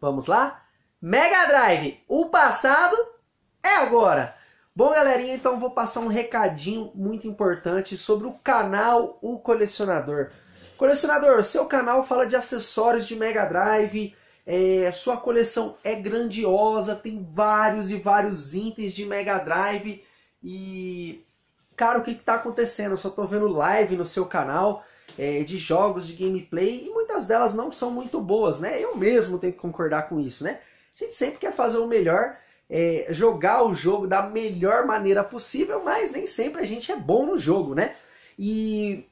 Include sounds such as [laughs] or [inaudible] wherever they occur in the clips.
Vamos lá? Mega Drive, o passado é agora. Bom, galerinha, então vou passar um recadinho muito importante sobre o canal O Colecionador. Colecionador, seu canal fala de acessórios de Mega Drive, é, sua coleção é grandiosa, tem vários e vários itens de Mega Drive e... Cara, o que está acontecendo? Eu só estou vendo live no seu canal é, de jogos, de gameplay, e muitas delas não são muito boas, né? Eu mesmo tenho que concordar com isso, né? A gente sempre quer fazer o melhor, é, jogar o jogo da melhor maneira possível, mas nem sempre a gente é bom no jogo, né? E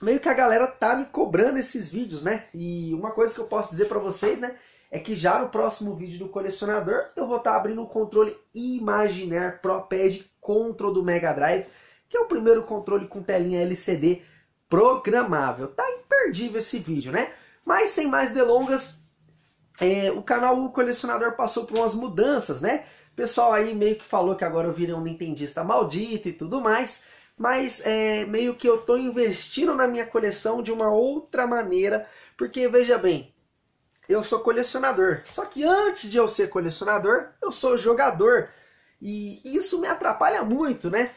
meio que a galera tá me cobrando esses vídeos, né? E uma coisa que eu posso dizer para vocês, né? É que já no próximo vídeo do colecionador eu vou estar tá abrindo o controle Imaginar Pro Pad Control do Mega Drive, que é o primeiro controle com telinha LCD programável. Tá imperdível esse vídeo, né? Mas sem mais delongas, é, o canal o Colecionador passou por umas mudanças, né? O pessoal aí meio que falou que agora eu virei um Nintendista maldito e tudo mais, mas é, meio que eu tô investindo na minha coleção de uma outra maneira, porque veja bem, eu sou colecionador, só que antes de eu ser colecionador, eu sou jogador, e isso me atrapalha muito, né?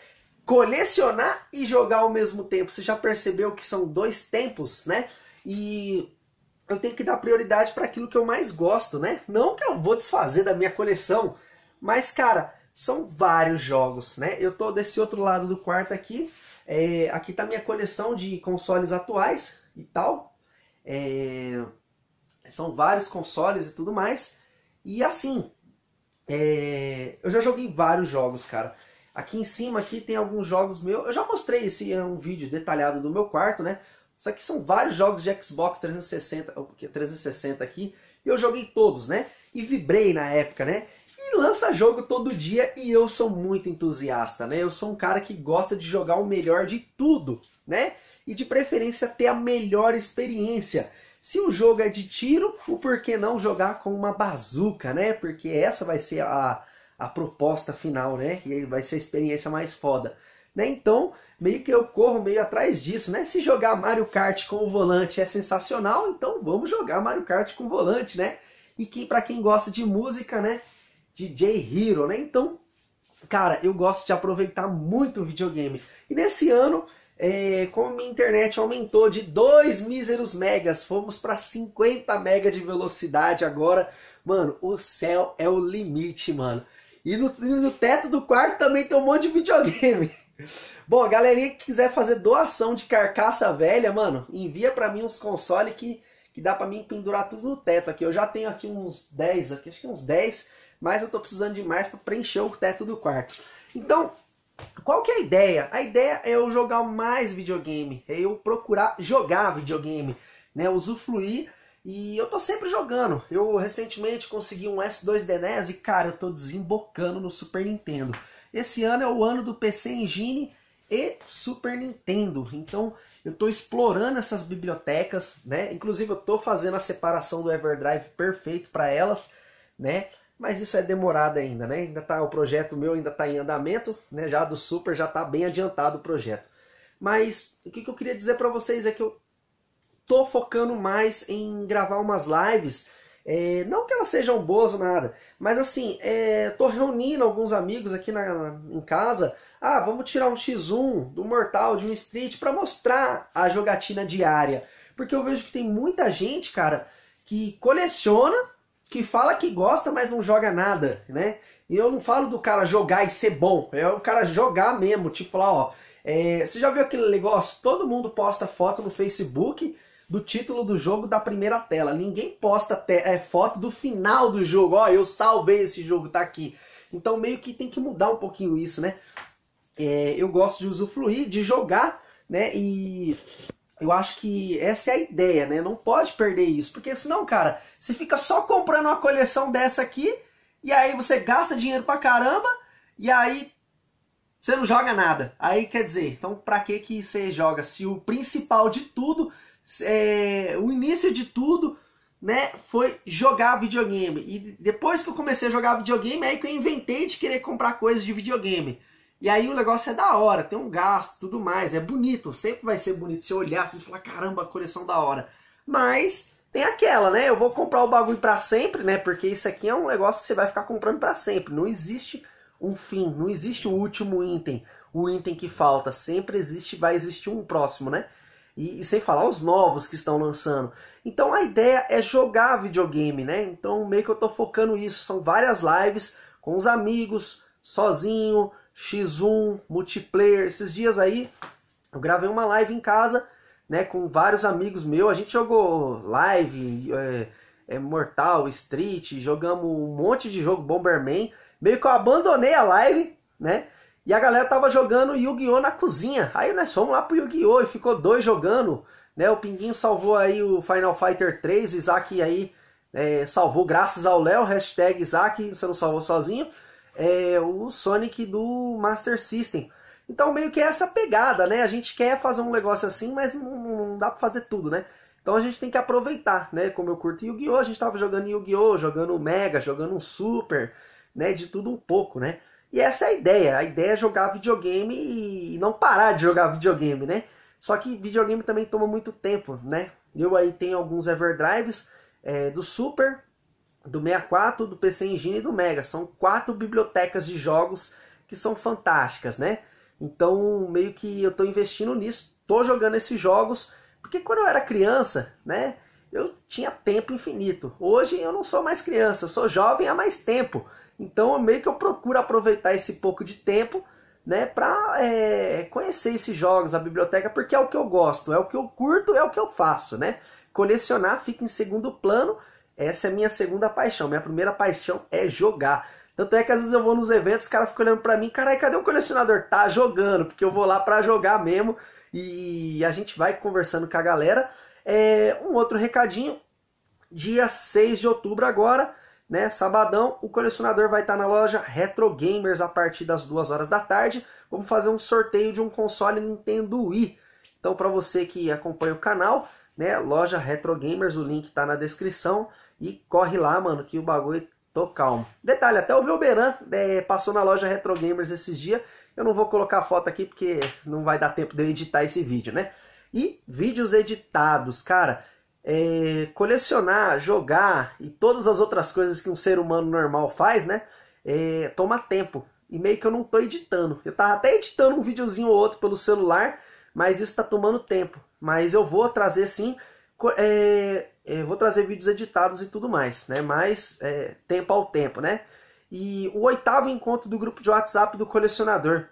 colecionar e jogar ao mesmo tempo. Você já percebeu que são dois tempos, né? E eu tenho que dar prioridade para aquilo que eu mais gosto, né? Não que eu vou desfazer da minha coleção, mas cara, são vários jogos, né? Eu tô desse outro lado do quarto aqui. É, aqui tá minha coleção de consoles atuais e tal. É, são vários consoles e tudo mais. E assim, é, eu já joguei vários jogos, cara. Aqui em cima aqui tem alguns jogos meus. Eu já mostrei esse é um vídeo detalhado do meu quarto, né? Isso aqui são vários jogos de Xbox 360, 360 aqui. E eu joguei todos, né? E vibrei na época, né? E lança jogo todo dia e eu sou muito entusiasta, né? Eu sou um cara que gosta de jogar o melhor de tudo, né? E de preferência ter a melhor experiência. Se o jogo é de tiro, o porquê não jogar com uma bazuca, né? Porque essa vai ser a, a proposta final, né? E vai ser a experiência mais foda. Né? Então, meio que eu corro meio atrás disso, né? Se jogar Mario Kart com o volante é sensacional, então vamos jogar Mario Kart com o volante, né? E que para quem gosta de música, né? DJ Hero, né? Então, cara, eu gosto de aproveitar muito o videogame. E nesse ano, é, como minha internet aumentou de 2 míseros megas, fomos para 50 mega de velocidade agora. Mano, o céu é o limite, mano. E no, no teto do quarto também tem um monte de videogame. [laughs] Bom, galerinha que quiser fazer doação de carcaça velha, mano, envia para mim uns consoles que, que dá para mim pendurar tudo no teto aqui. Eu já tenho aqui uns 10, aqui, acho que é uns 10, mas eu tô precisando de mais para preencher o teto do quarto. Então, qual que é a ideia? A ideia é eu jogar mais videogame, é eu procurar jogar videogame, né? Usufruir e eu tô sempre jogando. Eu recentemente consegui um s 2 DNES e, cara, eu tô desembocando no Super Nintendo. Esse ano é o ano do PC Engine e Super Nintendo. Então, eu tô explorando essas bibliotecas, né? Inclusive, eu tô fazendo a separação do Everdrive perfeito para elas, né? Mas isso é demorado ainda, né? Ainda tá, o projeto meu ainda tá em andamento, né? Já do Super já tá bem adiantado o projeto. Mas o que, que eu queria dizer para vocês é que eu tô focando mais em gravar umas lives. É, não que elas sejam boas ou nada, mas assim, é, tô reunindo alguns amigos aqui na, na, em casa. Ah, vamos tirar um X1 do Mortal, de um Street, para mostrar a jogatina diária. Porque eu vejo que tem muita gente, cara, que coleciona, que fala que gosta, mas não joga nada, né? E eu não falo do cara jogar e ser bom, é o cara jogar mesmo, tipo falar, ó. É, você já viu aquele negócio? Todo mundo posta foto no Facebook do título do jogo da primeira tela. Ninguém posta é, foto do final do jogo. Ó, eu salvei esse jogo, tá aqui. Então meio que tem que mudar um pouquinho isso, né? É, eu gosto de usufruir, de jogar, né? E eu acho que essa é a ideia, né? Não pode perder isso, porque senão, cara, você fica só comprando uma coleção dessa aqui e aí você gasta dinheiro pra caramba e aí você não joga nada. Aí quer dizer, então pra que que você joga se o principal de tudo é, o início de tudo, né, foi jogar videogame. E depois que eu comecei a jogar videogame, é aí que eu inventei de querer comprar coisas de videogame. E aí o negócio é da hora, tem um gasto, tudo mais, é bonito, sempre vai ser bonito se olhar, você falar, caramba, coleção da hora. Mas tem aquela, né? Eu vou comprar o bagulho para sempre, né? Porque isso aqui é um negócio que você vai ficar comprando para sempre. Não existe um fim, não existe o último item, o item que falta, sempre existe, vai existir um próximo, né? E, e, sem falar os novos que estão lançando. Então a ideia é jogar videogame, né? Então meio que eu tô focando nisso. São várias lives com os amigos, sozinho, X1, multiplayer. Esses dias aí eu gravei uma live em casa, né? Com vários amigos meus. A gente jogou live, é, é, Mortal, Street, jogamos um monte de jogo, Bomberman. Meio que eu abandonei a live, né? E a galera tava jogando Yu-Gi-Oh! na cozinha. Aí nós fomos lá pro Yu-Gi-Oh! e ficou dois jogando. Né? O Pinguinho salvou aí o Final Fighter 3, o Isaac aí é, salvou graças ao Léo, hashtag Isaac, você não salvou sozinho, é, o Sonic do Master System. Então meio que é essa pegada, né? A gente quer fazer um negócio assim, mas não, não dá pra fazer tudo, né? Então a gente tem que aproveitar, né? Como eu curto Yu-Gi-Oh! A gente tava jogando Yu-Gi-Oh! Jogando Mega, jogando um Super, né? De tudo um pouco, né? E essa é a ideia. A ideia é jogar videogame e não parar de jogar videogame, né? Só que videogame também toma muito tempo, né? Eu aí tenho alguns Everdrives é, do Super, do 64, do PC Engine e do Mega. São quatro bibliotecas de jogos que são fantásticas, né? Então, meio que eu estou investindo nisso, estou jogando esses jogos, porque quando eu era criança, né, eu tinha tempo infinito. Hoje eu não sou mais criança, eu sou jovem há mais tempo. Então, meio que eu procuro aproveitar esse pouco de tempo né, para é, conhecer esses jogos, a biblioteca, porque é o que eu gosto, é o que eu curto, é o que eu faço, né? Colecionar fica em segundo plano, essa é a minha segunda paixão, minha primeira paixão é jogar. Tanto é que às vezes eu vou nos eventos, o cara fica olhando para mim, carai, cadê o colecionador? Tá jogando, porque eu vou lá para jogar mesmo e a gente vai conversando com a galera. É, um outro recadinho, dia 6 de outubro agora, né? Sabadão, o colecionador vai estar na loja Retro Gamers a partir das 2 horas da tarde. Vamos fazer um sorteio de um console Nintendo Wii. Então, para você que acompanha o canal, né? Loja Retro Gamers, o link tá na descrição. E corre lá, mano, que o bagulho tô calmo. Detalhe, até o Vilberan é, passou na loja Retro Gamers esses dias. Eu não vou colocar a foto aqui porque não vai dar tempo de eu editar esse vídeo, né? E vídeos editados, cara é, colecionar, jogar e todas as outras coisas que um ser humano normal faz, né? É, toma tempo. E meio que eu não tô editando. Eu tava até editando um videozinho ou outro pelo celular, mas isso tá tomando tempo. Mas eu vou trazer sim. É, é, vou trazer vídeos editados e tudo mais, né? Mas é, tempo ao tempo, né? E o oitavo encontro do grupo de WhatsApp do colecionador.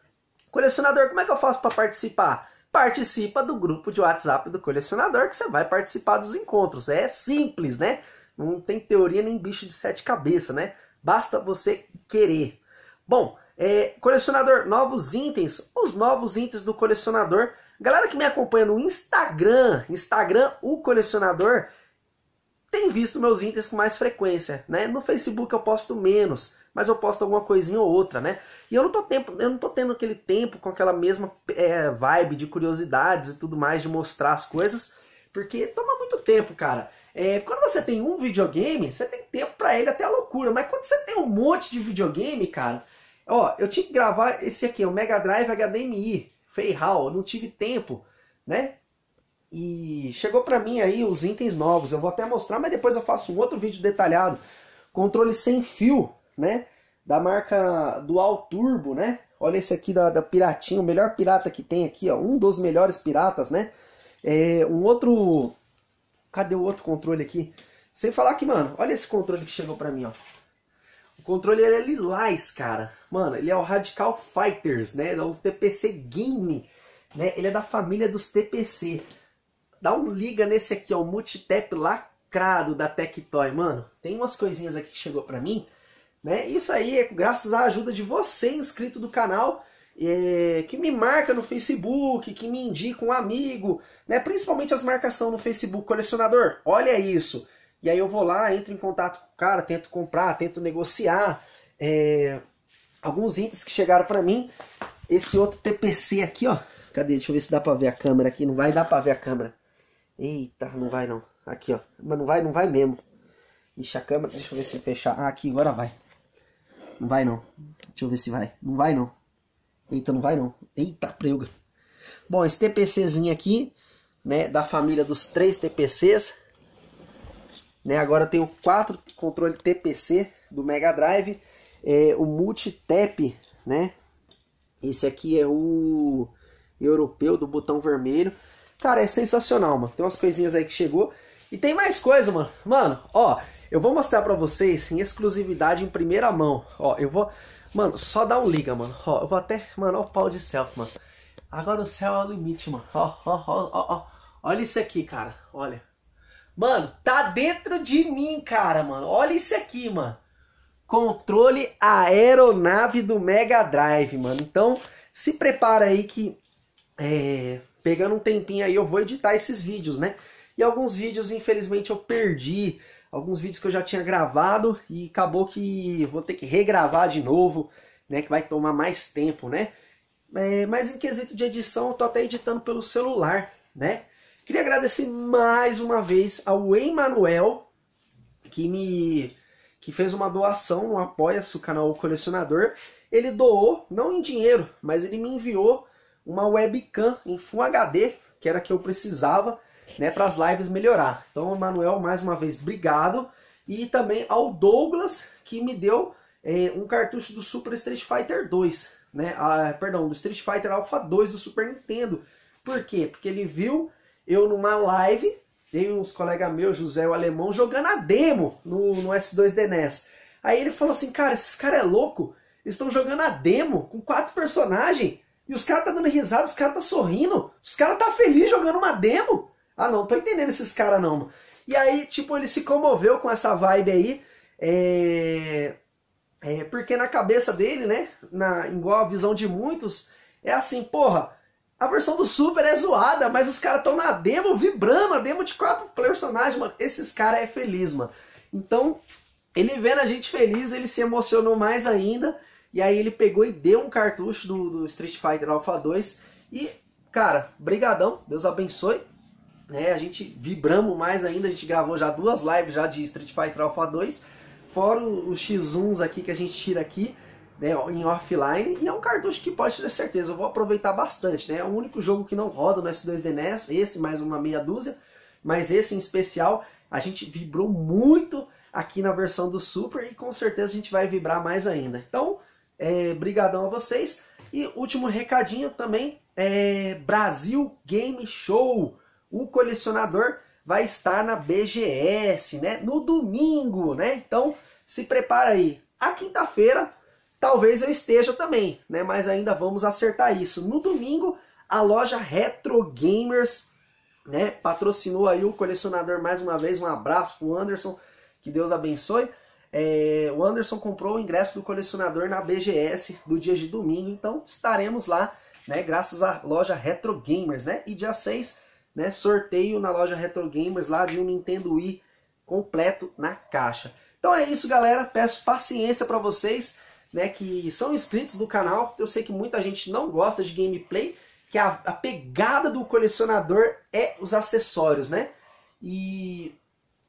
Colecionador, como é que eu faço para participar? participa do grupo de WhatsApp do colecionador que você vai participar dos encontros. É simples, né? Não tem teoria nem bicho de sete cabeças, né? Basta você querer. Bom, é, colecionador, novos itens, os novos itens do colecionador. Galera que me acompanha no Instagram, Instagram, o colecionador, tem visto meus itens com mais frequência, né? No Facebook eu posto menos, mas eu posto alguma coisinha ou outra, né? E eu não tô, tempo, eu não tô tendo aquele tempo com aquela mesma é, vibe de curiosidades e tudo mais, de mostrar as coisas, porque toma muito tempo, cara. É, quando você tem um videogame, você tem tempo para ele até a loucura, mas quando você tem um monte de videogame, cara, ó, eu tinha que gravar esse aqui, o Mega Drive HDMI, Feihau, eu não tive tempo, né? E chegou para mim aí os itens novos. Eu vou até mostrar, mas depois eu faço um outro vídeo detalhado. Controle sem fio, né? Da marca Dual Turbo, né? Olha esse aqui da, da Piratinho, o melhor pirata que tem aqui, ó. Um dos melhores piratas, né? É, um outro... Cadê o outro controle aqui? Sem falar que, mano, olha esse controle que chegou pra mim, ó. O controle ele é lilás, cara. Mano, ele é o Radical Fighters, né? é o TPC Game, né? Ele é da família dos TPC. Dá um liga nesse aqui, ó, o multitap lacrado da Tectoy, mano. Tem umas coisinhas aqui que chegou para mim, né? Isso aí é graças à ajuda de você, inscrito do canal, é, que me marca no Facebook, que me indica um amigo, né? Principalmente as marcações no Facebook, colecionador, olha isso. E aí eu vou lá, entro em contato com o cara, tento comprar, tento negociar. É, alguns itens que chegaram para mim, esse outro TPC aqui, ó. Cadê? Deixa eu ver se dá para ver a câmera aqui. Não vai dar para ver a câmera. Eita, não vai não. Aqui, ó. Mas não vai, não vai mesmo. Ixi, a câmera, deixa eu ver se fechar. Ah, aqui, agora vai. Não vai não. Deixa eu ver se vai. Não vai não. Eita, não vai não. Eita, preuga. Bom, esse TPCzinho aqui, né, da família dos três TPCs. Né, agora tem o quatro controle TPC do Mega Drive. É, o Multitap, né? Esse aqui é o europeu do botão vermelho. Cara, é sensacional, mano. Tem umas coisinhas aí que chegou. E tem mais coisa, mano. Mano, ó, eu vou mostrar pra vocês em exclusividade em primeira mão. Ó, eu vou... Mano, só dá um liga, mano. Ó, eu vou até... Mano, ó o pau de self, mano. Agora o céu é o limite, mano. Ó, ó, ó, ó, ó. Olha isso aqui, cara. Olha. Mano, tá dentro de mim, cara, mano. Olha isso aqui, mano. Controle aeronave do Mega Drive, mano. Então, se prepara aí que é, pegando um tempinho aí, eu vou editar esses vídeos, né? E alguns vídeos, infelizmente, eu perdi. Alguns vídeos que eu já tinha gravado e acabou que vou ter que regravar de novo, né? Que vai tomar mais tempo, né? É, mas em quesito de edição, eu tô até editando pelo celular, né? Queria agradecer mais uma vez ao Emanuel, que me que fez uma doação no Apoia-se, o canal Colecionador. Ele doou, não em dinheiro, mas ele me enviou uma webcam em Full HD, que era que eu precisava, né, para as lives melhorar. Então, Manuel, mais uma vez, obrigado. E também ao Douglas, que me deu é, um cartucho do Super Street Fighter 2, né? Ah, perdão, do Street Fighter Alpha 2 do Super Nintendo. Por quê? Porque ele viu eu numa live, tem uns colegas meus, José o Alemão, jogando a demo no, no s 2 DNS. Aí ele falou assim, cara, esses caras é louco, estão jogando a demo com quatro personagens e os caras tá dando risada, os caras tá sorrindo, os caras tá feliz jogando uma demo. Ah, não, tô entendendo esses caras não. E aí, tipo, ele se comoveu com essa vibe aí, é... É porque na cabeça dele, né, na, igual a visão de muitos, é assim, porra, a versão do Super é zoada, mas os caras estão na demo vibrando, a demo de quatro personagens, mano, esses caras é feliz, mano. Então, ele vendo a gente feliz, ele se emocionou mais ainda, e aí ele pegou e deu um cartucho do, do Street Fighter Alpha 2. E, cara, brigadão, Deus abençoe. Né? A gente vibramos mais ainda, a gente gravou já duas lives já de Street Fighter Alpha 2. Fora os X1s aqui que a gente tira aqui. Né, em offline, e é um cartucho que pode ter certeza, eu vou aproveitar bastante, né? É o único jogo que não roda no S2D NES, esse mais uma meia dúzia, mas esse em especial, a gente vibrou muito aqui na versão do Super e com certeza a gente vai vibrar mais ainda. Então, é, brigadão a vocês. E último recadinho também, é Brasil Game Show. O colecionador vai estar na BGS, né? No domingo, né? Então, se prepara aí. A quinta-feira, talvez eu esteja também, né? Mas ainda vamos acertar isso. No domingo, a loja Retro Gamers, né? Patrocinou aí o colecionador mais uma vez. Um abraço pro Anderson. Que Deus abençoe. É, o Anderson comprou o ingresso do colecionador na BGS no dia de domingo, então estaremos lá, né? Graças à loja Retro Gamers, né? E dia 6, né? Sorteio na loja Retro Gamers lá de um Nintendo Wii completo na caixa. Então é isso, galera. Peço paciência para vocês, né? Que são inscritos do canal. Eu sei que muita gente não gosta de gameplay, que a, a pegada do colecionador é os acessórios, né? E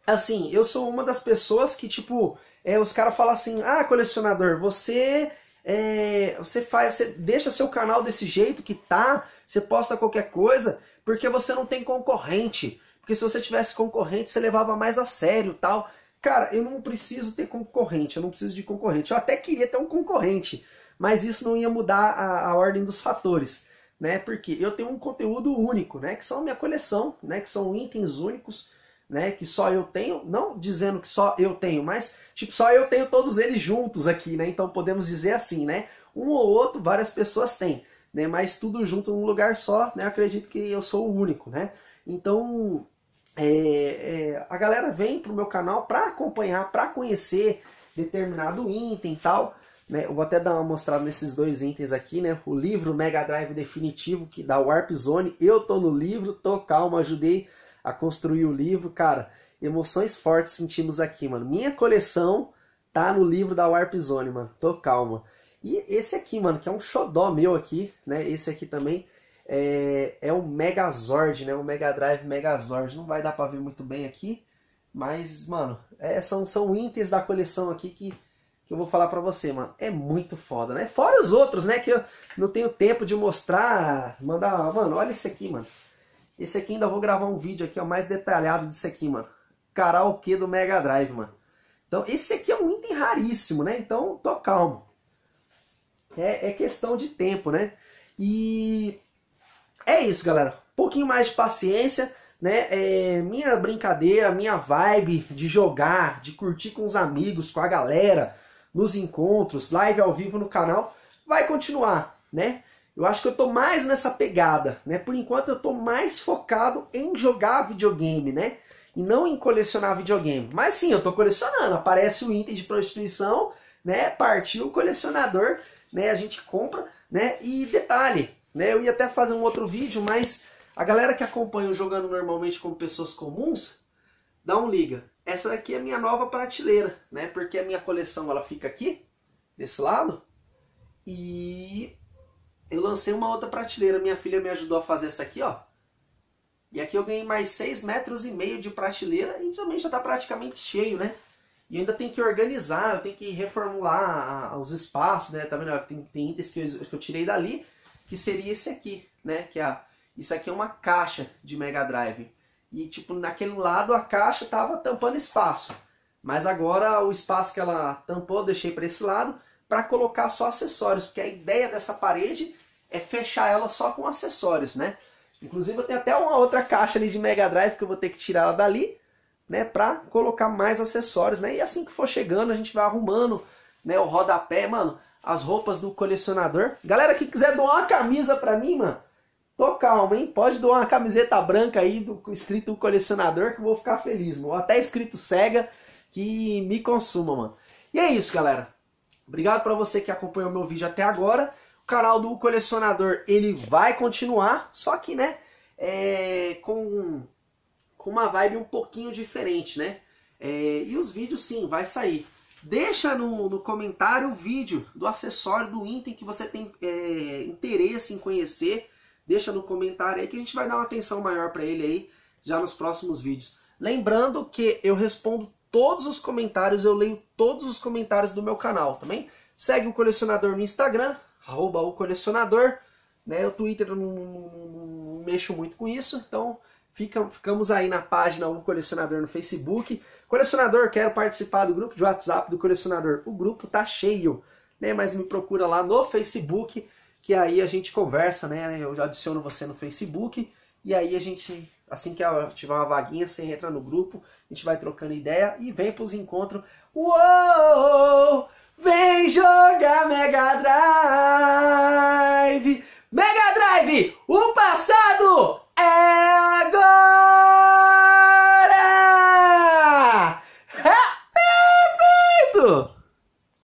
assim, eu sou uma das pessoas que, tipo, é, os caras falam assim, ah, colecionador, você é, você faz, você deixa seu canal desse jeito que tá, você posta qualquer coisa, porque você não tem concorrente. Porque se você tivesse concorrente, você levava mais a sério tal. Cara, eu não preciso ter concorrente, eu não preciso de concorrente. Eu até queria ter um concorrente, mas isso não ia mudar a, a ordem dos fatores, né? Porque eu tenho um conteúdo único, né? Que são a minha coleção, né? Que são itens únicos né, que só eu tenho, não dizendo que só eu tenho, mas tipo, só eu tenho todos eles juntos aqui, né? Então podemos dizer assim, né? Um ou outro, várias pessoas têm, né? Mas tudo junto num lugar só, né? Acredito que eu sou o único, né? Então é, é, a galera vem pro meu canal para acompanhar, para conhecer determinado item e tal. Né, eu vou até dar uma mostrada nesses dois itens aqui, né? O livro Mega Drive definitivo que dá Warp Zone. Eu tô no livro, tô calmo, ajudei a construir o livro. Cara, emoções fortes sentimos aqui, mano. Minha coleção tá no livro da Warp Zone, mano. Tô calma. E esse aqui, mano, que é um xodó meu aqui, né? Esse aqui também é, é um Megazord, né? Um Mega Drive Megazord. Não vai dar pra ver muito bem aqui, mas, mano, é, são, são itens da coleção aqui que, que eu vou falar pra você, mano. É muito foda, né? Fora os outros, né? Que eu não tenho tempo de mostrar, mandar... Mano, olha esse aqui, mano. Esse aqui ainda vou gravar um vídeo aqui, ó, mais detalhado disso aqui, mano. Karaokê do Mega Drive, mano. Então, esse aqui é um item raríssimo, né? Então, tô calmo. É, é questão de tempo, né? E é isso, galera. Um pouquinho mais de paciência, né? É, minha brincadeira, minha vibe de jogar, de curtir com os amigos, com a galera, nos encontros, live ao vivo no canal, vai continuar, né? Eu acho que eu tô mais nessa pegada, né? Por enquanto eu tô mais focado em jogar videogame, né? E não em colecionar videogame. Mas sim, eu tô colecionando. Aparece o um item de prostituição, né? Partiu o colecionador, né? A gente compra, né? E detalhe, né? Eu ia até fazer um outro vídeo, mas a galera que acompanha eu jogando normalmente como pessoas comuns, dá um liga. Essa daqui é a minha nova prateleira, né? Porque a minha coleção ela fica aqui, desse lado. E eu lancei uma outra prateleira, minha filha me ajudou a fazer essa aqui, ó. E aqui eu ganhei mais 6 metros e meio de prateleira e também já está praticamente cheio, né? E ainda tem que organizar, tem que reformular os espaços, né? Tá vendo? Tem, tem itens que eu, que eu, tirei dali, que seria esse aqui, né? Que é a isso aqui é uma caixa de Mega Drive. E, tipo, naquele lado a caixa tava tampando espaço. Mas agora o espaço que ela tampou, eu deixei para esse lado para colocar só acessórios, porque a ideia dessa parede é fechar ela só com acessórios, né? Inclusive eu tenho até uma outra caixa ali de Mega Drive que eu vou ter que tirar ela dali, né, para colocar mais acessórios, né? E assim que for chegando, a gente vai arrumando, né, o rodapé, mano, as roupas do colecionador. Galera que quiser doar uma camisa para mim, mano, tô calmo, hein? Pode doar uma camiseta branca aí do escrito colecionador que eu vou ficar feliz, mano. Ou até escrito cega que me consuma, mano. E é isso, galera. Obrigado para você que acompanhou meu vídeo até agora. O canal do colecionador ele vai continuar, só que né, é, com, com uma vibe um pouquinho diferente, né? É, e os vídeos sim, vai sair. Deixa no, no comentário o vídeo do acessório do item que você tem é, interesse em conhecer. Deixa no comentário aí que a gente vai dar uma atenção maior para ele aí já nos próximos vídeos. Lembrando que eu respondo todos os comentários, eu leio todos os comentários do meu canal também. Tá Segue o colecionador no Instagram, arroba o colecionador. Né? O Twitter não, não, não, mexo muito com isso, então fica, ficamos aí na página O Colecionador no Facebook. Colecionador, quero participar do grupo de WhatsApp do colecionador. O grupo tá cheio, né? Mas me procura lá no Facebook, que aí a gente conversa, né? Eu adiciono você no Facebook e aí a gente Assim que tiver uma vaguinha, você entra no grupo, a gente vai trocando ideia e vem para os encontros. Uou! Vem jogar Mega Drive! Mega Drive! O passado é agora!